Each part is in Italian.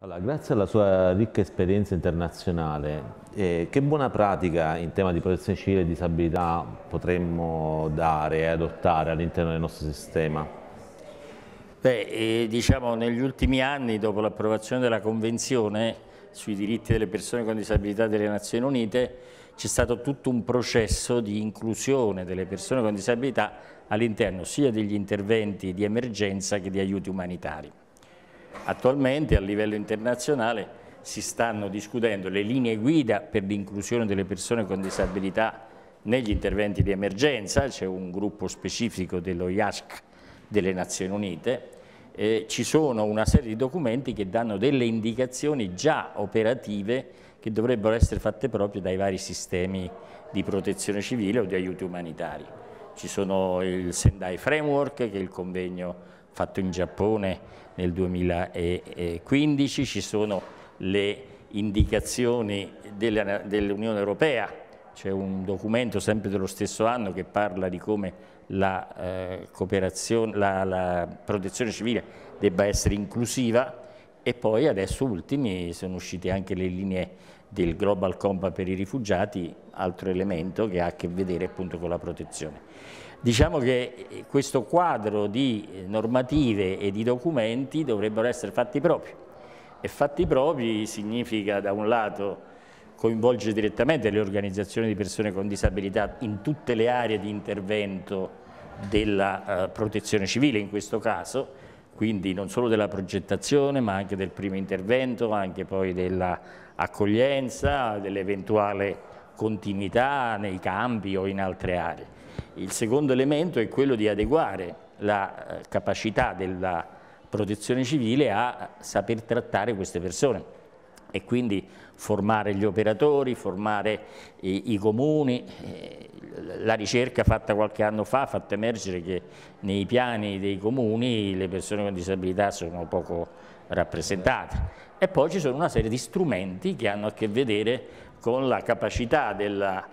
Allora, grazie alla sua ricca esperienza internazionale, eh, che buona pratica in tema di protezione civile e disabilità potremmo dare e adottare all'interno del nostro sistema? Beh, eh, diciamo negli ultimi anni, dopo l'approvazione della Convenzione sui diritti delle persone con disabilità delle Nazioni Unite, c'è stato tutto un processo di inclusione delle persone con disabilità all'interno sia degli interventi di emergenza che di aiuti umanitari. Attualmente a livello internazionale si stanno discutendo le linee guida per l'inclusione delle persone con disabilità negli interventi di emergenza, c'è un gruppo specifico dello IASC delle Nazioni Unite, eh, ci sono una serie di documenti che danno delle indicazioni già operative che dovrebbero essere fatte proprio dai vari sistemi di protezione civile o di aiuti umanitari. Ci sono il Sendai Framework, che è il convegno fatto in Giappone nel 2015, ci sono le indicazioni dell'Unione Europea, c'è un documento sempre dello stesso anno che parla di come la, eh, la, la protezione civile debba essere inclusiva e poi adesso ultimi sono uscite anche le linee del Global Compact per i rifugiati, altro elemento che ha a che vedere appunto con la protezione. Diciamo che eh, questo quadro di eh, normative e di documenti dovrebbero essere fatti propri e fatti propri significa da un lato coinvolgere direttamente le organizzazioni di persone con disabilità in tutte le aree di intervento della eh, protezione civile in questo caso, quindi non solo della progettazione ma anche del primo intervento, anche poi dell'accoglienza, dell'eventuale continuità nei campi o in altre aree. Il secondo elemento è quello di adeguare la eh, capacità della protezione civile a saper trattare queste persone e quindi formare gli operatori, formare i, i comuni, eh, la ricerca fatta qualche anno fa ha fatto emergere che nei piani dei comuni le persone con disabilità sono poco rappresentate e poi ci sono una serie di strumenti che hanno a che vedere con la capacità della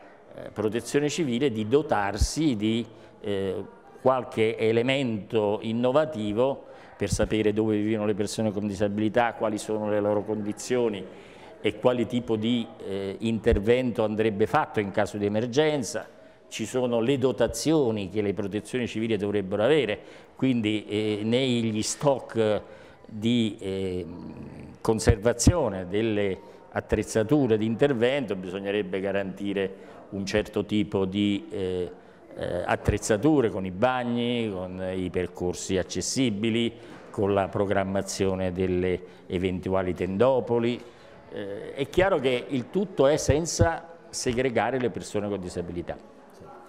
eh, protezione civile di dotarsi di eh, qualche elemento innovativo per sapere dove vivono le persone con disabilità, quali sono le loro condizioni e quale tipo di eh, intervento andrebbe fatto in caso di emergenza. Ci sono le dotazioni che le protezioni civili dovrebbero avere, quindi eh, negli stock di ehm, conservazione delle attrezzature di intervento bisognerebbe garantire un certo tipo di eh, eh, attrezzature con i bagni, con i percorsi accessibili, con la programmazione delle eventuali tendopoli. Eh, è chiaro che il tutto è senza segregare le persone con disabilità,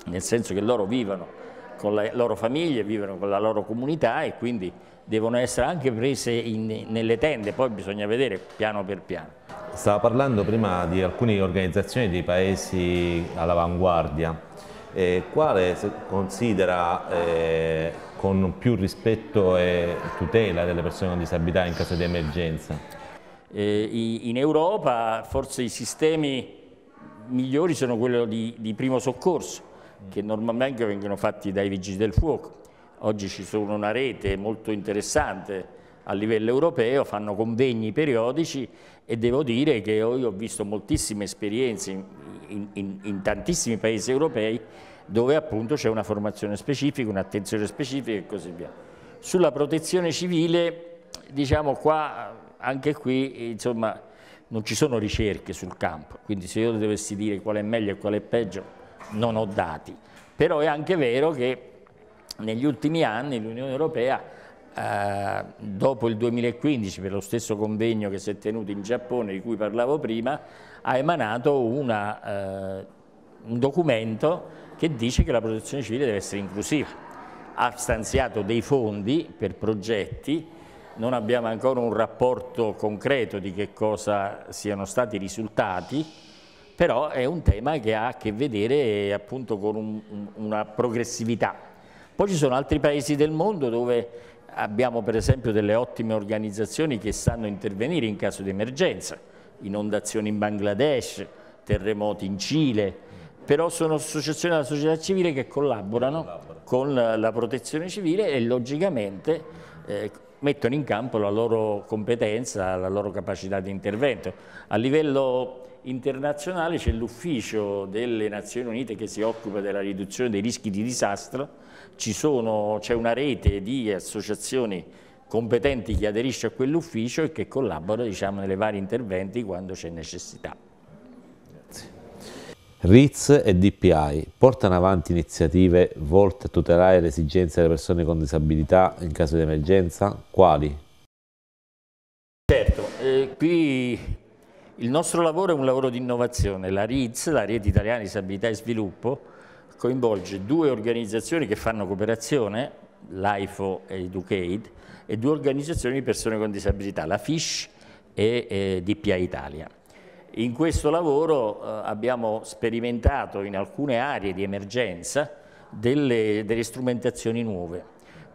nel senso che loro vivono con le loro famiglie, vivono con la loro comunità e quindi devono essere anche prese in, nelle tende, poi bisogna vedere piano per piano. Stava parlando prima di alcune organizzazioni di paesi all'avanguardia, eh, quale considera eh, con più rispetto e tutela delle persone con disabilità in caso di emergenza? Eh, in Europa forse i sistemi migliori sono quelli di, di primo soccorso, che normalmente vengono fatti dai vigili del fuoco. Oggi ci sono una rete molto interessante a livello europeo, fanno convegni periodici e devo dire che io ho visto moltissime esperienze in, in, in tantissimi paesi europei dove appunto c'è una formazione specifica, un'attenzione specifica e così via. Sulla protezione civile, diciamo qua, anche qui, insomma, non ci sono ricerche sul campo, quindi se io dovessi dire qual è meglio e qual è peggio, non ho dati. Però è anche vero che negli ultimi anni l'Unione Europea eh, dopo il 2015 per lo stesso convegno che si è tenuto in Giappone di cui parlavo prima ha emanato una, eh, un documento che dice che la protezione civile deve essere inclusiva ha stanziato dei fondi per progetti non abbiamo ancora un rapporto concreto di che cosa siano stati i risultati però è un tema che ha a che vedere appunto con un, una progressività poi ci sono altri paesi del mondo dove Abbiamo per esempio delle ottime organizzazioni che sanno intervenire in caso di emergenza, inondazioni in Bangladesh, terremoti in Cile, però sono associazioni della società civile che collaborano Collabora. con la protezione civile e logicamente eh, mettono in campo la loro competenza, la loro capacità di intervento. A livello internazionale c'è l'ufficio delle Nazioni Unite che si occupa della riduzione dei rischi di disastro, c'è una rete di associazioni competenti che aderisce a quell'ufficio e che collabora diciamo, nelle varie interventi quando c'è necessità. RITS e DPI portano avanti iniziative volte a tutelare le esigenze delle persone con disabilità in caso di emergenza? Quali? Certo, eh, qui il nostro lavoro è un lavoro di innovazione. La RIDS, la Rete Italiana di Disabilità e Sviluppo, coinvolge due organizzazioni che fanno cooperazione, l'AIFO e Educate, e due organizzazioni di persone con disabilità, la FISH e eh, DPA Italia. In questo lavoro eh, abbiamo sperimentato in alcune aree di emergenza delle, delle strumentazioni nuove.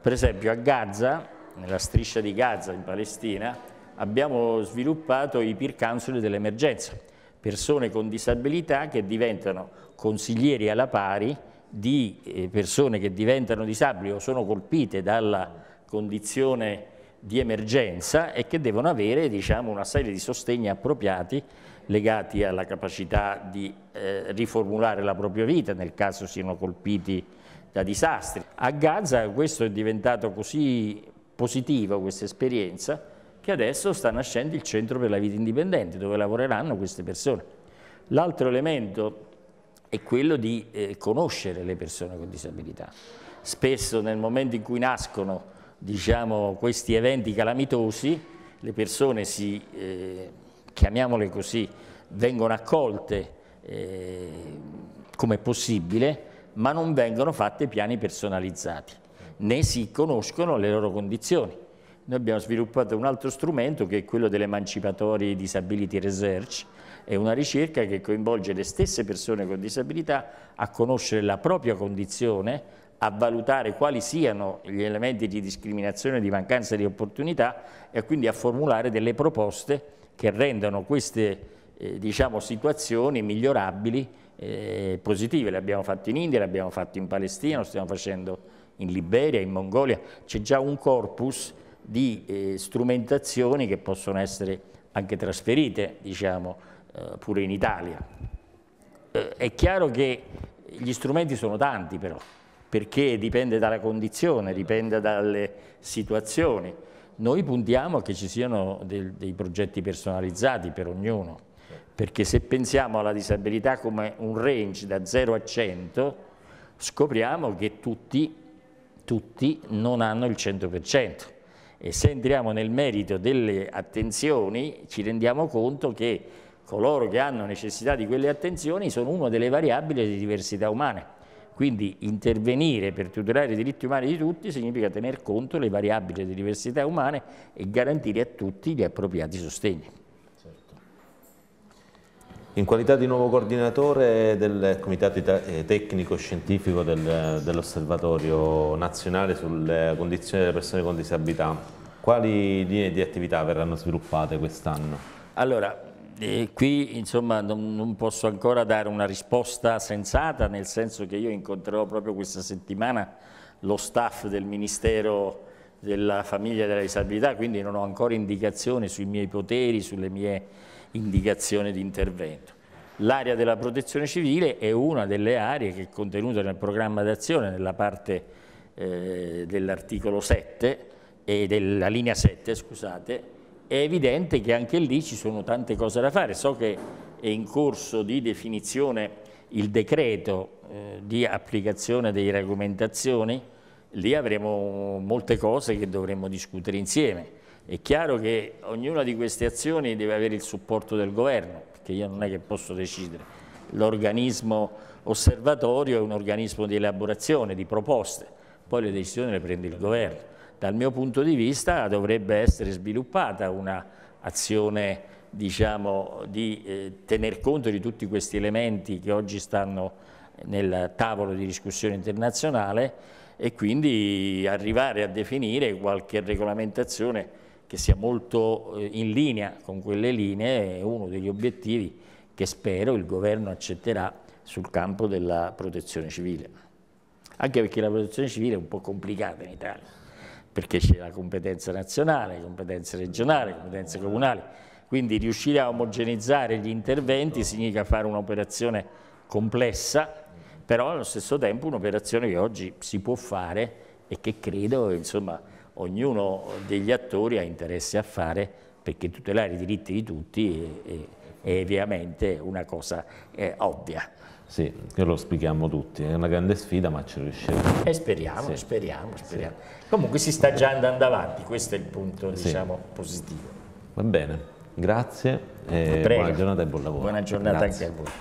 Per esempio a Gaza, nella striscia di Gaza in Palestina, abbiamo sviluppato i peer counselor dell'emergenza, persone con disabilità che diventano consiglieri alla pari di eh, persone che diventano disabili o sono colpite dalla condizione di emergenza e che devono avere diciamo, una serie di sostegni appropriati legati alla capacità di eh, riformulare la propria vita nel caso siano colpiti da disastri. A Gaza questo è diventato così positivo, questa esperienza, che adesso sta nascendo il Centro per la Vita Indipendente, dove lavoreranno queste persone. L'altro elemento è quello di eh, conoscere le persone con disabilità. Spesso nel momento in cui nascono diciamo, questi eventi calamitosi, le persone si, eh, chiamiamole così, vengono accolte eh, come possibile, ma non vengono fatte piani personalizzati, né si conoscono le loro condizioni. Noi abbiamo sviluppato un altro strumento che è quello dell'Emancipatory Disability Research, è una ricerca che coinvolge le stesse persone con disabilità a conoscere la propria condizione, a valutare quali siano gli elementi di discriminazione, di mancanza di opportunità e quindi a formulare delle proposte che rendano queste eh, diciamo, situazioni migliorabili, eh, positive. Le abbiamo fatte in India, le abbiamo fatte in Palestina, lo stiamo facendo in Liberia, in Mongolia. C'è già un corpus di eh, strumentazioni che possono essere anche trasferite, diciamo, eh, pure in Italia. Eh, è chiaro che gli strumenti sono tanti però, perché dipende dalla condizione, dipende dalle situazioni. Noi puntiamo a che ci siano del, dei progetti personalizzati per ognuno, perché se pensiamo alla disabilità come un range da 0 a 100, scopriamo che tutti, tutti non hanno il 100% e se entriamo nel merito delle attenzioni ci rendiamo conto che coloro che hanno necessità di quelle attenzioni sono una delle variabili di diversità umane. Quindi intervenire per tutelare i diritti umani di tutti significa tener conto delle variabili di diversità umane e garantire a tutti gli appropriati sostegni. In qualità di nuovo coordinatore del Comitato eh, Tecnico-Scientifico dell'Osservatorio Nazionale sulle condizioni delle persone con disabilità, quali linee di attività verranno sviluppate quest'anno? Allora, eh, qui insomma, non, non, posso ancora dare una risposta sensata, nel senso che io incontrerò proprio questa settimana lo staff del Ministero della famiglia della disabilità, quindi non ho ancora indicazioni sui miei poteri, sulle mie indicazioni di intervento. L'area della protezione civile è una delle aree che è contenuta nel programma d'azione, nella parte eh, dell'articolo 7 e della linea 7, scusate, è evidente che anche lì ci sono tante cose da fare. So che è in corso di definizione il decreto eh, di applicazione delle regolamentazioni, lì avremo molte cose che dovremo discutere insieme. È chiaro che ognuna di queste azioni deve avere il supporto del governo, perché io non è che posso decidere. L'organismo osservatorio è un organismo di elaborazione, di proposte, poi le decisioni le prende il governo. Dal mio punto di vista dovrebbe essere sviluppata un'azione diciamo, di eh, tener conto di tutti questi elementi che oggi stanno nel tavolo di discussione internazionale e quindi arrivare a definire qualche regolamentazione che sia molto eh, in linea con quelle linee è uno degli obiettivi che spero il governo accetterà sul campo della protezione civile. Anche perché la protezione civile è un po' complicata in Italia, perché c'è la competenza nazionale, competenza regionale, competenza comunale, quindi riuscire a omogenizzare gli interventi significa fare un'operazione complessa però allo stesso tempo un'operazione che oggi si può fare e che credo insomma, ognuno degli attori ha interesse a fare perché tutelare i diritti di tutti è, è, è ovviamente una cosa eh, ovvia. Sì, lo spieghiamo tutti, è una grande sfida ma ci riusciremo. E speriamo, sì. speriamo, speriamo. Sì. Comunque si sta già andando avanti, questo è il punto sì. diciamo, positivo. Va bene, grazie, e buona giornata e buon lavoro. Buona giornata grazie. anche a voi.